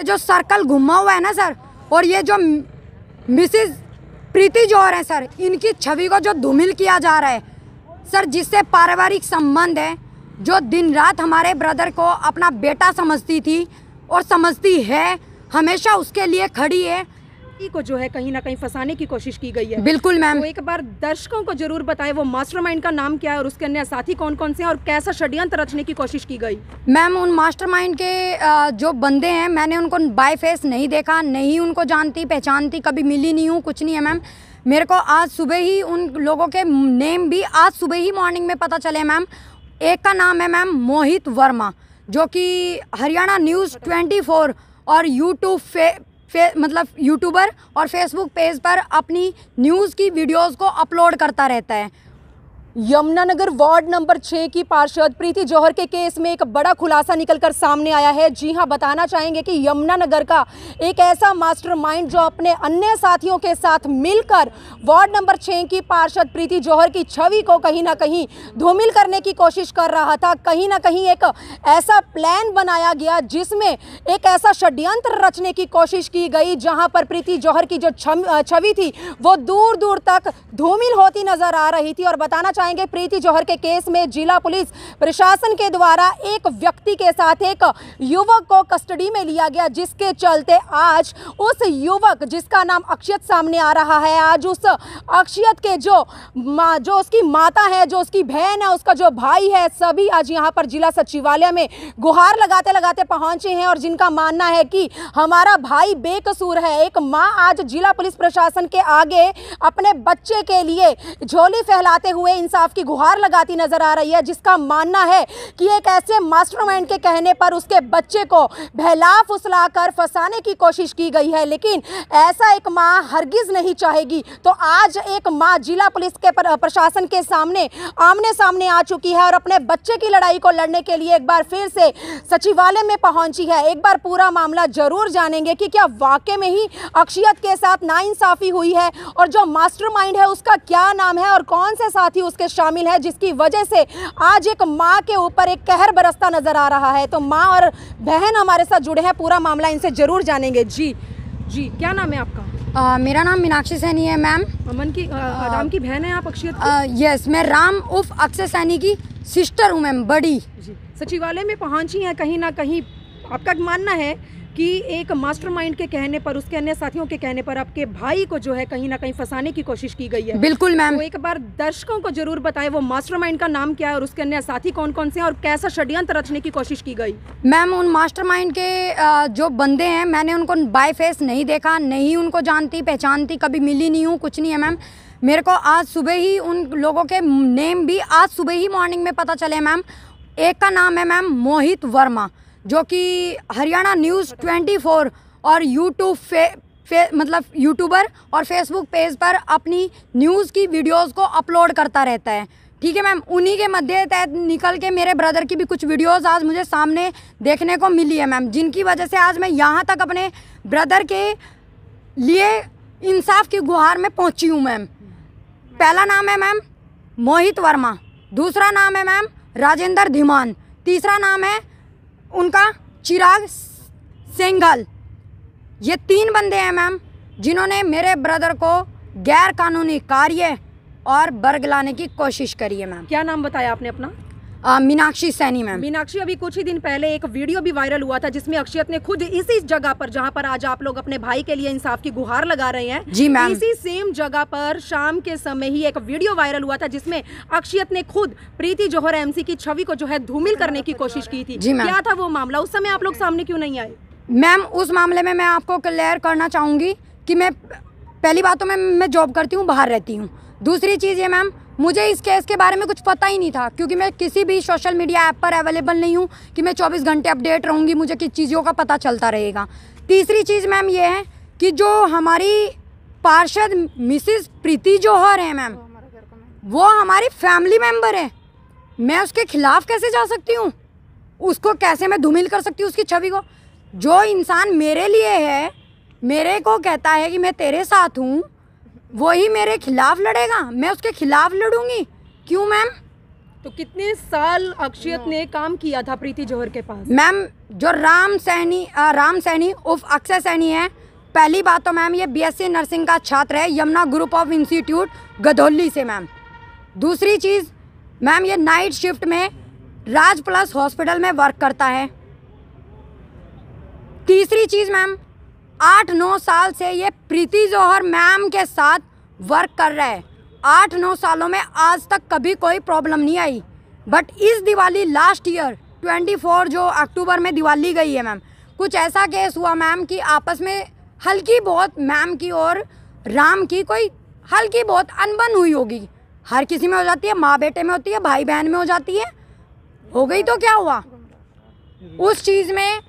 ये जो सर्कल घुमा हुआ है ना सर और ये जो मिसिज प्रीति जौहर है सर इनकी छवि को जो धूमिल किया जा रहा है सर जिससे पारिवारिक संबंध है जो दिन रात हमारे ब्रदर को अपना बेटा समझती थी और समझती है हमेशा उसके लिए खड़ी है को जो है कहीं ना कहीं फंसाने की कोशिश की गई है बिल्कुल मैम तो एक बार दर्शकों को जरूर बताएं वो मास्टरमाइंड का नाम क्या है और उसके अन्य साथी कौन कौन से हैं और कैसा षड्यंत्र रचने की कोशिश की गई मैम उन मास्टरमाइंड के जो बंदे हैं मैंने उनको बाय फेस नहीं देखा नहीं उनको जानती पहचानती कभी मिली नहीं हूँ कुछ नहीं है मैम मेरे को आज सुबह ही उन लोगों के नेम भी आज सुबह ही मॉर्निंग में पता चले मैम एक का नाम है मैम मोहित वर्मा जो कि हरियाणा न्यूज़ 24 और यूट्यूब मतलब यूट्यूबर और फेसबुक पेज पर अपनी न्यूज़ की वीडियोज़ को अपलोड करता रहता है यमुनानगर वार्ड नंबर छः की पार्षद प्रीति जौहर के केस में एक बड़ा खुलासा निकलकर सामने आया है जी हां बताना चाहेंगे कि यमुनानगर का एक ऐसा मास्टरमाइंड जो अपने अन्य साथियों के साथ मिलकर वार्ड नंबर छः की पार्षद प्रीति जौहर की छवि को कहीं ना कहीं धूमिल करने की कोशिश कर रहा था कहीं ना कहीं एक ऐसा प्लान बनाया गया जिसमें एक ऐसा षड्यंत्र रचने की कोशिश की गई जहाँ पर प्रीति जौहर की जो छवि थी वो दूर दूर तक धूमिल होती नजर आ रही थी और बताना आएंगे प्रीति जौहर के केस में जिला पुलिस प्रशासन के द्वारा एक व्यक्ति के साथ एक युवक को कस्टडी में लिया गया जिसके चलते आज उस युवक जिसका नाम अक्षयत सामने आ रहा है आज उस अक्षयत के जो जो उसकी माता है जो उसकी बहन है उसका जो भाई है सभी आज यहाँ पर जिला सचिवालय में गुहार लगाते लगाते पहुंचे हैं और जिनका मानना है कि हमारा भाई बेकसूर है एक माँ आज जिला पुलिस प्रशासन के आगे अपने बच्चे के लिए झोली फैलाते हुए इन इंसाफ की गुहार लगाती नजर आ रही है जिसका मानना है कि एक ऐसे मास्टरमाइंड के कहने पर उसके बच्चे को बहला फुसला कर फंसाने की कोशिश की गई है लेकिन ऐसा एक माँ हरगिज नहीं चाहेगी तो आज एक माँ जिला पुलिस के प्रशासन के सामने आमने सामने आ चुकी है और अपने बच्चे की लड़ाई को लड़ने के लिए एक बार फिर से सचिवालय में पहुंची है एक बार पूरा मामला जरूर जानेंगे कि क्या वाकई में ही अक्षियत के साथ नाइंसाफी हुई है और जो मास्टरमाइंड है उसका क्या नाम है और कौन से साथी उसका इसके शामिल है जिसकी वजह से आज एक माँ के ऊपर एक कहर बरसता नजर आ रहा है तो माँ और बहन हमारे साथ जुड़े हैं पूरा मामला इनसे जरूर जानेंगे जी जी क्या नाम है आपका आ, मेरा नाम मीनाक्षी सैनी है मैम अमन की आ, राम की बहन है आप अक्षय यस मैं राम उफ अक्षय सैनी की सिस्टर हूँ मैम बड़ी जी सचिवालय में पहुंची हैं कहीं ना कहीं आपका मानना है कि एक मास्टरमाइंड के कहने पर उसके अन्य साथियों के कहने पर आपके भाई को जो है कहीं ना कहीं फंसाने की कोशिश की गई है बिल्कुल मैम तो एक बार दर्शकों को जरूर बताएं वो मास्टरमाइंड का नाम क्या है और उसके अन्य साथी कौन कौन से हैं और कैसा षड्यंत्र रचने की कोशिश की गई मैम उन मास्टरमाइंड के जो बंदे हैं मैंने उनको बाय फेस नहीं देखा नहीं उनको जानती पहचानती कभी मिली नहीं हूँ कुछ नहीं है मैम मेरे को आज सुबह ही उन लोगों के नेम भी आज सुबह ही मॉर्निंग में पता चले मैम एक का नाम है मैम मोहित वर्मा जो कि हरियाणा न्यूज़ ट्वेंटी फोर और यूट्यूब फे मतलब यूट्यूबर और फेसबुक पेज पर अपनी न्यूज़ की वीडियोस को अपलोड करता रहता है ठीक है मैम उन्हीं के मध्य तहत निकल के मेरे ब्रदर की भी कुछ वीडियोस आज मुझे सामने देखने को मिली है मैम जिनकी वजह से आज मैं यहाँ तक अपने ब्रदर के लिए इंसाफ की गुहार में पहुँची हूँ मैम पहला नाम है मैम मोहित वर्मा दूसरा नाम है मैम राजेंद्र धीमान तीसरा नाम है उनका चिराग सेंगल ये तीन बंदे हैं मैम जिन्होंने मेरे ब्रदर को गैर कानूनी कार्य और बर्ग लाने की कोशिश करी है मैम क्या नाम बताया आपने अपना मीनाक्षी सैनी मैम मीनाक्षी अभी कुछ ही दिन पहले एक वीडियो भी वायरल हुआ था जिसमें अक्षयत ने खुद इसी जगह पर जहां पर आज आप लोग अपने भाई के लिए इंसाफ की गुहार लगा रहे हैं जी मैम इसी सेम जगह पर शाम के समय ही एक वीडियो वायरल हुआ था जिसमें अक्षयत ने खुद प्रीति जोहर एमसी की छवि को जो है धूमिल करने की कोशिश की थी जी क्या था वो मामला उस समय आप लोग सामने क्यों नहीं आए मैम उस मामले में मैं आपको क्लियर करना चाहूंगी की मैं पहली बात तो मैं जॉब करती हूँ बाहर रहती हूँ दूसरी चीज़ ये मैम मुझे इस केस के बारे में कुछ पता ही नहीं था क्योंकि मैं किसी भी सोशल मीडिया ऐप पर अवेलेबल नहीं हूँ कि मैं 24 घंटे अपडेट रहूँगी मुझे किस चीज़ों का पता चलता रहेगा तीसरी चीज़ मैम ये है कि जो हमारी पार्षद मिसिस प्रीति जौहर है मैम वो हमारी फैमिली मेम्बर है मैं उसके खिलाफ कैसे जा सकती हूँ उसको कैसे मैं धूमिल कर सकती हूँ उसकी छवि को जो इंसान मेरे लिए है मेरे को कहता है कि मैं तेरे साथ हूँ वो ही मेरे खिलाफ लड़ेगा मैं उसके खिलाफ लड़ूंगी क्यों मैम तो कितने साल अक्षयत ने काम किया था प्रीति जौहर के पास मैम जो राम सैनी आ, राम सैनी उफ अक्षय सैनी है पहली बात तो मैम ये बीएससी नर्सिंग का छात्र है Yamuna group of institute Gadholi से मैम दूसरी चीज़ मैम ये नाइट शिफ्ट में राज प्लस हॉस्पिटल में वर्क करता है तीसरी चीज़ मैम आठ नौ साल से ये प्रीति जौहर मैम के साथ वर्क कर रहा है आठ नौ सालों में आज तक कभी कोई प्रॉब्लम नहीं आई बट इस दिवाली लास्ट ईयर 24 जो अक्टूबर में दिवाली गई है मैम कुछ ऐसा केस हुआ मैम कि आपस में हल्की बहुत मैम की और राम की कोई हल्की बहुत अनबन हुई होगी हर किसी में हो जाती है माँ बेटे में होती है भाई बहन में हो जाती है हो गई तो क्या हुआ उस चीज़ में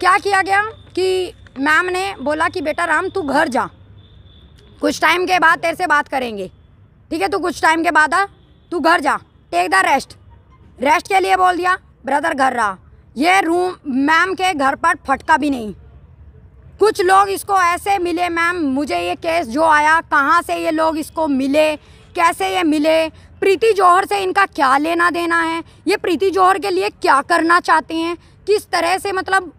क्या किया गया कि मैम ने बोला कि बेटा राम तू घर जा कुछ टाइम के बाद तेरे से बात करेंगे ठीक है तू कुछ टाइम के बाद आ तू घर जा टेक द रेस्ट रेस्ट के लिए बोल दिया ब्रदर घर रहा ये रूम मैम के घर पर फटका भी नहीं कुछ लोग इसको ऐसे मिले मैम मुझे ये केस जो आया कहाँ से ये लोग इसको मिले कैसे ये मिले प्रीति जौहर से इनका क्या लेना देना है ये प्रीति जौहर के लिए क्या करना चाहते हैं किस तरह से मतलब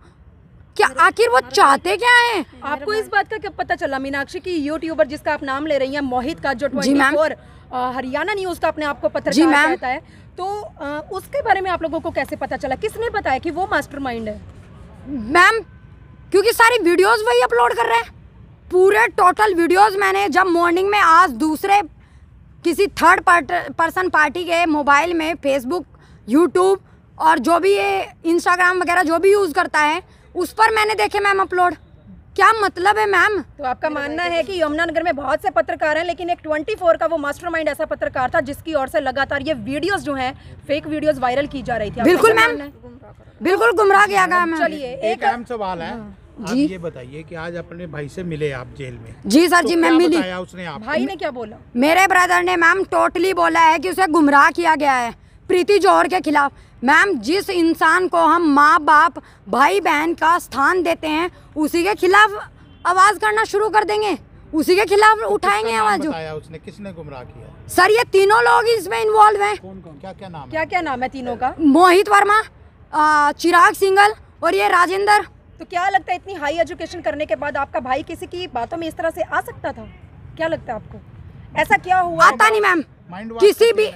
क्या आखिर वो चाहते क्या है आपको इस बात का क्या पता चला मीनाक्षी की यूट्यूबर जिसका आप नाम ले रही हैं मोहित का जो और हरियाणा न्यूज का अपने आपको पता कहता है तो आ, उसके बारे में आप लोगों को कैसे पता चला किसने बताया कि वो मास्टरमाइंड है मैम क्योंकि सारी वीडियोस वही अपलोड कर रहे हैं पूरे टोटल वीडियोस मैंने जब मॉर्निंग में आज दूसरे किसी थर्ड पर्सन पार्टी के मोबाइल में फेसबुक यूट्यूब और जो भी ये इंस्टाग्राम वगैरह जो भी यूज़ करता है उस पर मैंने देखे मैम अपलोड क्या मतलब है मैम तो आपका मानना है कि यमुनानगर में बहुत से पत्रकार हैं लेकिन एक 24 का वो मास्टरमाइंड ऐसा पत्रकार था जिसकी ओर से लगातार ये वीडियोस जो हैं फेक वीडियोस वायरल की जा रही थी बिल्कुल मैम बिल्कुल गुमराह किया गया मैम चलिए एक अहम सवाल है हाँ। जी ये बताइए कि आज अपने भाई से मिले आप जेल में जी सर तो जी मैं मिली उसने भाई ने क्या बोला मेरे ब्रदर ने मैम टोटली बोला है कि उसे गुमराह किया गया है प्रीति जौहर के खिलाफ मैम जिस इंसान को हम माँ बाप भाई बहन का स्थान देते हैं उसी के खिलाफ आवाज़ करना शुरू कर देंगे उसी के खिलाफ उठाएंगे आवाज उसने किसने गुमराह किया सर ये तीनों लोग इसमें इन्वॉल्व हैं कौन कौन क्या क्या नाम क्या क्या नाम है तीनों का मोहित वर्मा चिराग सिंगल और ये राजेंद्र तो क्या लगता है इतनी हाई एजुकेशन करने के बाद आपका भाई किसी की बातों में इस तरह से आ सकता था क्या लगता है आपको ऐसा क्या हुआ आता नहीं मैम किसी भी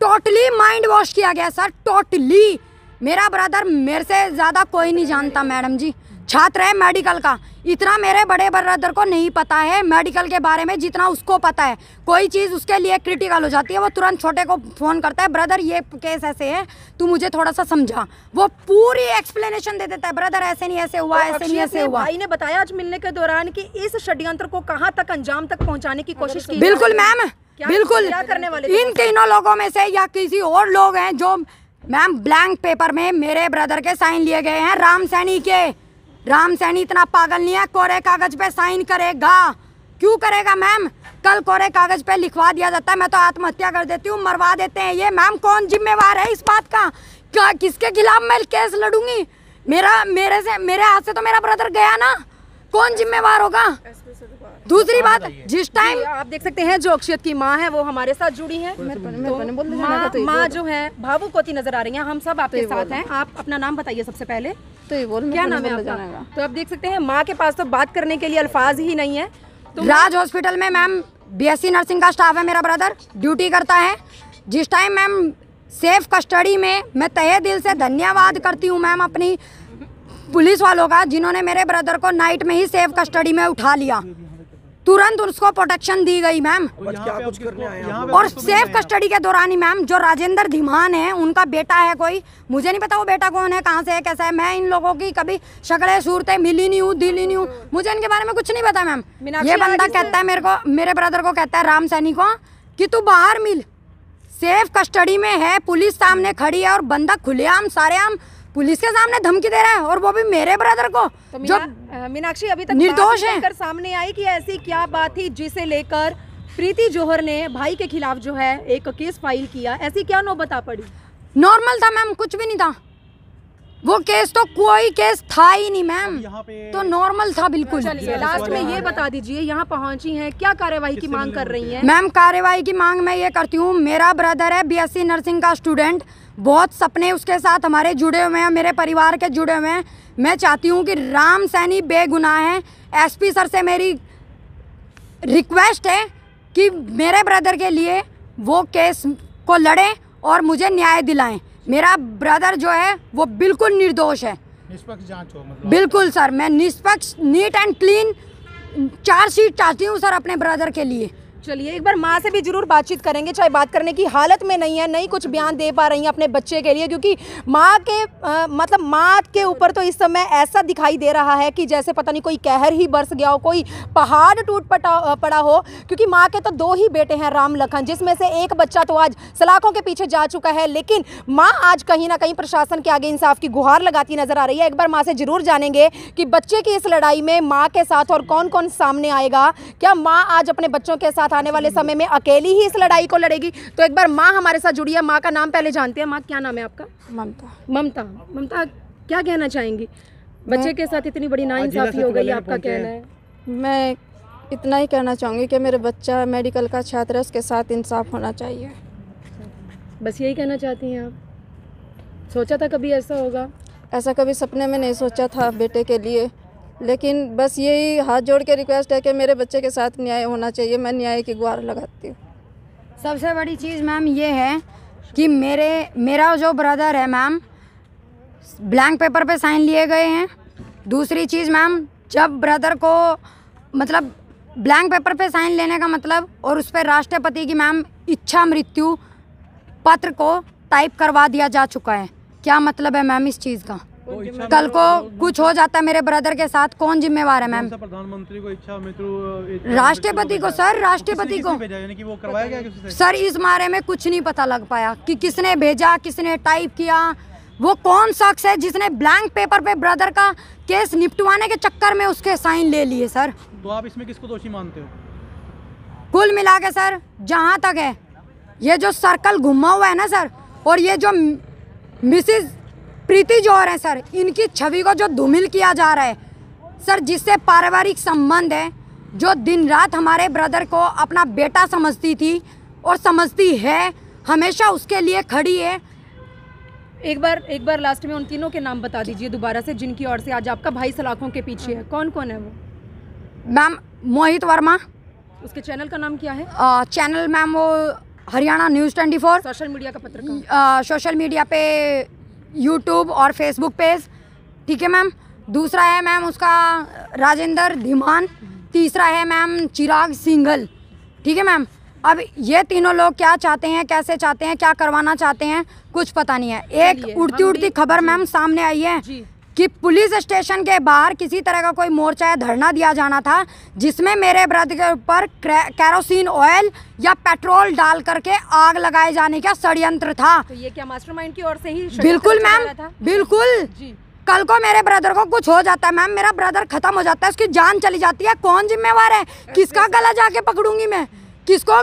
टोटली माइंड वॉश किया गया सर टोटली मेरा ब्रदर मेरे से ज़्यादा कोई नहीं जानता मैडम जी छात्र है मेडिकल का इतना मेरे बड़े ब्रदर को नहीं पता है मेडिकल के बारे में जितना उसको पता है कोई चीज़ उसके लिए क्रिटिकल हो जाती है वो तुरंत छोटे को फ़ोन करता है ब्रदर ये केस ऐसे है तू मुझे थोड़ा सा समझा वो पूरी एक्सप्लेनेशन दे देता है ब्रदर ऐसे नहीं ऐसे हुआ ऐसे नहीं ऐसे हुआ भाई ने बताया आज मिलने के दौरान कि इस षड्यंत्र को कहाँ तक अंजाम तक पहुँचाने की कोशिश की बिल्कुल मैम बिल्कुल करने वाले इन तीनों लोगों में से या किसी और लोग हैं जो मैम ब्लैंक पेपर में मेरे ब्रदर के साइन लिए गए हैं राम सैनी के राम सैनी इतना पागल नहीं है कोरे कागज पे साइन करेगा क्यों करेगा मैम कल कोरे कागज पे लिखवा दिया जाता है मैं तो आत्महत्या कर देती हूँ मरवा देते हैं ये मैम कौन जिम्मेवार है इस बात का क्या किसके खिलाफ मैं केस लड़ूंगी मेरा मेरे से मेरे हाथ से तो मेरा ब्रदर गया ना कौन जिम्मेवार होगा तो दूसरी बात जिस टाइम आप देख सकते हैं जो अक्षत की माँ है वो हमारे साथ जुड़ी है तो माँ तो जो है भावुक होती नजर आ रही है हम सब आपके साथ हैं आप अपना नाम बताइए सबसे पहले तो ये बोल क्या नाम है तो आप देख सकते हैं माँ के पास तो बात करने के लिए अल्फाज ही नहीं है राज हॉस्पिटल में मैम बीएससी नर्सिंग का स्टाफ है मेरा ब्रदर ड्यूटी करता है जिस टाइम मैम सेफ कस्टडी में मैं तहे दिल से धन्यवाद करती हूँ मैम अपनी पुलिस वालों का जिन्होंने मेरे ब्रदर को नाइट में ही सेफ कस्टडी में उठा लिया तुरंत उसको प्रोटेक्शन दी गई मैम और सेफ कस्टडी के दौरान ही मैम जो राजेंद्र धीमान है उनका बेटा है कोई मुझे नहीं पता वो बेटा कौन है कहाँ से है कैसा है मैं इन लोगों की कभी शकड़े सूरतें मिली नहीं हूँ दिली नहीं हूँ मुझे इनके बारे में कुछ नहीं पता मैम ये बंदा कहता है मेरे को मेरे ब्रदर को कहता है राम सैनी को कि तू बाहर मिल सेफ कस्टडी में है पुलिस सामने खड़ी है और बंदा खुलेआम सारे आम पुलिस के सामने धमकी दे रहा है और वो भी मेरे ब्रदर को तो मीनाक्षी अभी तक निर्दोष है सामने आई कि ऐसी क्या बात थी जिसे लेकर प्रीति जोहर ने भाई के खिलाफ जो है एक केस फाइल किया ऐसी क्या नौबत आ पड़ी नॉर्मल था मैम कुछ भी नहीं था वो केस तो कोई केस था ही नहीं मैम तो नॉर्मल था बिल्कुल चलिए लास्ट में ये बता दीजिए यहाँ पहुंची हैं क्या कार्यवाही की मांग कर रही हैं मैम कार्यवाही की मांग मैं ये करती हूँ मेरा ब्रदर है बीएससी नर्सिंग का स्टूडेंट बहुत सपने उसके साथ हमारे जुड़े हुए हैं मेरे परिवार के जुड़े हुए हैं मैं चाहती हूँ कि राम सैनी बेगुनाह है एस सर से मेरी रिक्वेस्ट है कि मेरे ब्रदर के लिए वो केस को लड़ें और मुझे न्याय दिलाएं मेरा ब्रदर जो है वो बिल्कुल निर्दोष है निष्पक्ष जांच हो मतलब बिल्कुल सर मैं निष्पक्ष neat and clean charge sheet चाहती हूँ सर अपने ब्रदर के लिए चलिए एक बार माँ से भी जरूर बातचीत करेंगे चाहे बात करने की हालत में नहीं है नहीं कुछ बयान दे पा रही हैं अपने बच्चे के लिए क्योंकि माँ के आ, मतलब माँ के ऊपर तो इस समय ऐसा दिखाई दे रहा है कि जैसे पता नहीं कोई कहर ही बरस गया हो कोई पहाड़ टूट पटा पड़ा हो क्योंकि माँ के तो दो ही बेटे हैं राम लखन जिसमें से एक बच्चा तो आज सलाखों के पीछे जा चुका है लेकिन माँ आज कहीं ना कहीं प्रशासन के आगे इंसाफ की गुहार लगाती नजर आ रही है एक बार माँ से जरूर जानेंगे कि बच्चे की इस लड़ाई में माँ के साथ और कौन कौन सामने आएगा क्या माँ आज अपने बच्चों के साथ साथ आने वाले समय में अकेली ही इस लड़ाई को लड़ेगी तो एक बार माँ हमारे साथ जुड़ी है माँ का नाम पहले जानते हैं माँ क्या नाम है आपका ममता ममता ममता क्या कहना चाहेंगी बच्चे के साथ इतनी बड़ी नाइंसाफी हो गई आपका कहना है मैं इतना ही कहना चाहूँगी कि मेरे बच्चा मेडिकल का छात्र है उसके साथ इंसाफ होना चाहिए बस यही कहना चाहती हैं आप सोचा था कभी ऐसा होगा ऐसा कभी सपने में नहीं सोचा था बेटे के लिए लेकिन बस यही हाथ जोड़ के रिक्वेस्ट है कि मेरे बच्चे के साथ न्याय होना चाहिए मैं न्याय की गुहार लगाती हूँ सबसे बड़ी चीज़ मैम ये है कि मेरे मेरा जो ब्रदर है मैम ब्लैंक पेपर पे साइन लिए गए हैं दूसरी चीज़ मैम जब ब्रदर को मतलब ब्लैंक पेपर पे साइन लेने का मतलब और उस पर राष्ट्रपति की मैम इच्छा मृत्यु पत्र को टाइप करवा दिया जा चुका है क्या मतलब है मैम इस चीज़ का कल को कुछ हो जाता है मेरे ब्रदर के साथ कौन जिम्मेवार है मैम प्रधानमंत्री को इच्छा मित्र राष्ट्रपति को सर राष्ट्रपति को सर इस बारे में कुछ नहीं पता लग पाया कि किसने भेजा किसने टाइप किया वो कौन शख्स है जिसने ब्लैंक पेपर पे ब्रदर का केस निपटवाने के चक्कर में उसके साइन ले लिए सर तो आप इसमें किसको दोषी मानते हो कुल मिला के सर जहाँ तक है ये जो सर्कल घुमा हुआ है ना सर और ये जो मिसिज प्रीति जौहर है सर इनकी छवि को जो धूमिल किया जा रहा है सर जिससे पारिवारिक संबंध है जो दिन रात हमारे ब्रदर को अपना बेटा समझती थी और समझती है हमेशा उसके लिए खड़ी है एक बार एक बार लास्ट में उन तीनों के नाम बता दीजिए दोबारा से जिनकी ओर से आज आपका भाई सलाखों के पीछे है कौन कौन है वो मैम मोहित वर्मा उसके चैनल का नाम क्या है आ, चैनल मैम वो Haryana news twenty four social media का पत्रकार सोशल मीडिया पे यूट्यूब और फेसबुक पेज ठीक है मैम दूसरा है मैम उसका राजेंद्र धीमान तीसरा है मैम चिराग सिंघल ठीक है मैम अब ये तीनों लोग क्या चाहते हैं कैसे चाहते हैं क्या करवाना चाहते हैं कुछ पता नहीं है एक उड़ती उड़ती खबर मैम सामने आई है कि पुलिस स्टेशन के बाहर किसी तरह का कोई मोर्चा या धरना दिया जाना था जिसमें मेरे ब्रदर के ऊपर कैरोसिन ऑयल या पेट्रोल डाल करके आग लगाए जाने का षडयंत्र था तो ये क्या मास्टरमाइंड की ओर से ही बिल्कुल मैम बिल्कुल जी कल को मेरे ब्रदर को कुछ हो जाता है मैम मेरा ब्रदर खत्म हो जाता है उसकी जान चली जाती है कौन जिम्मेवार है किसका गला जाके पकड़ूंगी मैं किसको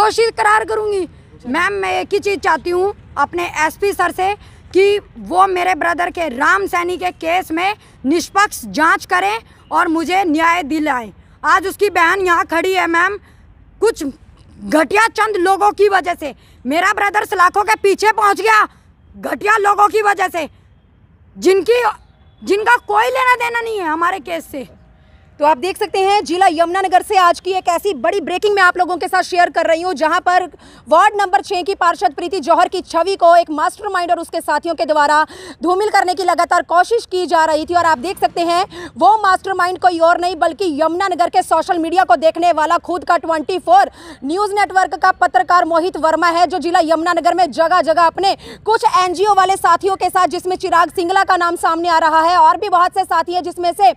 दोषी करार करूंगी मैम मैं एक ही चीज़ चाहती हूँ अपने एसपी सर से कि वो मेरे ब्रदर के राम सैनी के केस में निष्पक्ष जांच करें और मुझे न्याय दिलाएं आज उसकी बहन यहाँ खड़ी है मैम कुछ घटिया चंद लोगों की वजह से मेरा ब्रदर सलाखों के पीछे पहुँच गया घटिया लोगों की वजह से जिनकी जिनका कोई लेना देना नहीं है हमारे केस से तो आप देख सकते हैं जिला यमुनानगर से आज की एक ऐसी बड़ी ब्रेकिंग मैं आप लोगों के साथ शेयर कर रही हूं जहां पर वार्ड नंबर छः की पार्षद प्रीति जौहर की छवि को एक मास्टरमाइंड और उसके साथियों के द्वारा धूमिल करने की लगातार कोशिश की जा रही थी और आप देख सकते हैं वो मास्टरमाइंड कोई और नहीं बल्कि यमुनानगर के सोशल मीडिया को देखने वाला खुद का ट्वेंटी न्यूज़ नेटवर्क का पत्रकार मोहित वर्मा है जो जिला यमुनानगर में जगह जगह अपने कुछ एनजीओ वाले साथियों के साथ जिसमें चिराग सिंगला का नाम सामने आ रहा है और भी बहुत से साथी हैं जिसमें से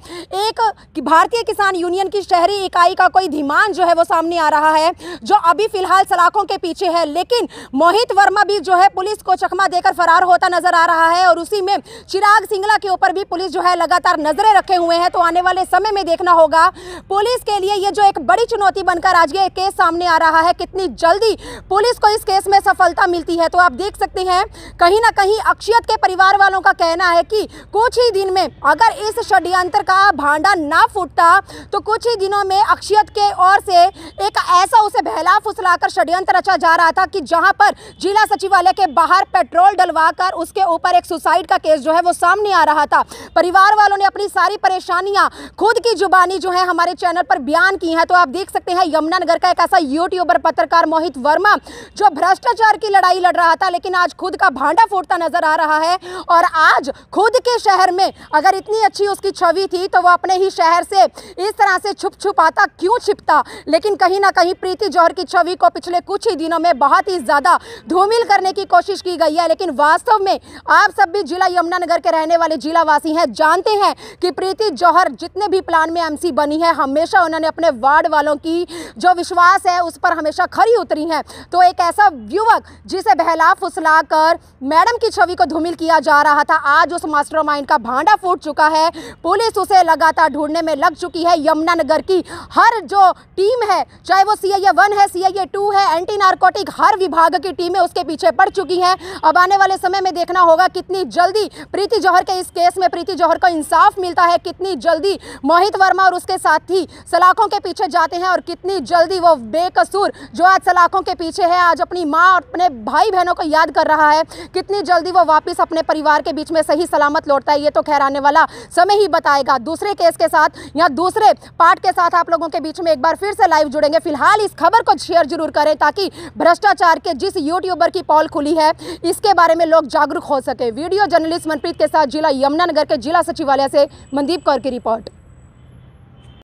एक भारतीय भारतीय किसान यूनियन की शहरी इकाई का कोई धीमान जो है वो सामने आ रहा है जो अभी फिलहाल सलाखों के पीछे है लेकिन मोहित वर्मा भी जो है पुलिस को चकमा देकर फरार होता नजर आ रहा है और उसी में चिराग सिंगला के ऊपर भी पुलिस जो है लगातार नजरें रखे हुए हैं तो आने वाले समय में देखना होगा पुलिस के लिए ये जो एक बड़ी चुनौती बनकर आज ये केस सामने आ रहा है कितनी जल्दी पुलिस को इस केस में सफलता मिलती है तो आप देख सकते हैं कहीं ना कहीं अक्षयत के परिवार वालों का कहना है कि कुछ ही दिन में अगर इस षड्यंत्र का भांडा ना फूट सकता तो कुछ ही दिनों में अक्षयत के ओर से एक ऐसा उसे बहला फुसलाकर षड्यंत्र रचा जा रहा था कि जहां पर जिला सचिवालय के बाहर पेट्रोल डलवाकर उसके ऊपर एक सुसाइड का केस जो है वो सामने आ रहा था परिवार वालों ने अपनी सारी परेशानियां खुद की जुबानी जो है हमारे चैनल पर बयान की है तो आप देख सकते हैं यमुनानगर का एक ऐसा यूट्यूबर पत्रकार मोहित वर्मा जो भ्रष्टाचार की लड़ाई लड़ रहा था लेकिन आज खुद का भांडा फूटता नजर आ रहा है और आज खुद के शहर में अगर इतनी अच्छी उसकी छवि थी तो वो अपने ही शहर से इस तरह से छुप छुपाता क्यों छिपता लेकिन कहीं ना कहीं प्रीति जौहर की छवि को पिछले कुछ ही दिनों में बहुत ही ज़्यादा धूमिल करने की कोशिश की गई है लेकिन वास्तव में आप सब भी जिला यमुनानगर के रहने वाले जिलावासी हैं जानते हैं कि प्रीति जौहर जितने भी प्लान में एमसी बनी है हमेशा उन्होंने अपने वार्ड वालों की जो विश्वास है उस पर हमेशा खरी उतरी हैं तो एक ऐसा युवक जिसे बहला फुसला कर मैडम की छवि को धूमिल किया जा रहा था आज उस मास्टरमाइंड का भांडा फूट चुका है पुलिस उसे लगातार ढूंढने में लग चुकी है यमुनानगर की हर जो टीम है चाहे वो सी आई ए वन है सी आई ए टू है एंटी नार्कोटिक हर विभाग की टीमें उसके पीछे पड़ चुकी हैं अब आने वाले समय में देखना होगा कितनी जल्दी प्रीति जौहर के इस केस में प्रीति जौहर को इंसाफ मिलता है कितनी जल्दी मोहित वर्मा और उसके साथी सलाखों के पीछे जाते हैं और कितनी जल्दी वो बेकसूर जो आज सलाखों के पीछे है आज अपनी माँ और अपने भाई बहनों को याद कर रहा है कितनी जल्दी वो वापस अपने परिवार के बीच में सही सलामत लौटता है ये तो खैर आने वाला समय ही बताएगा दूसरे केस के साथ यहाँ या दूसरे पार्ट के साथ आप लोगों के बीच में एक बार फिर से लाइव जुड़ेंगे फिलहाल इस खबर को शेयर जरूर करें ताकि भ्रष्टाचार के जिस यूट्यूबर की पॉल खुली है इसके बारे में लोग जागरूक हो सके वीडियो जर्नलिस्ट मनप्रीत के साथ जिला यमुनानगर के जिला सचिवालय से मनदीप कौर की रिपोर्ट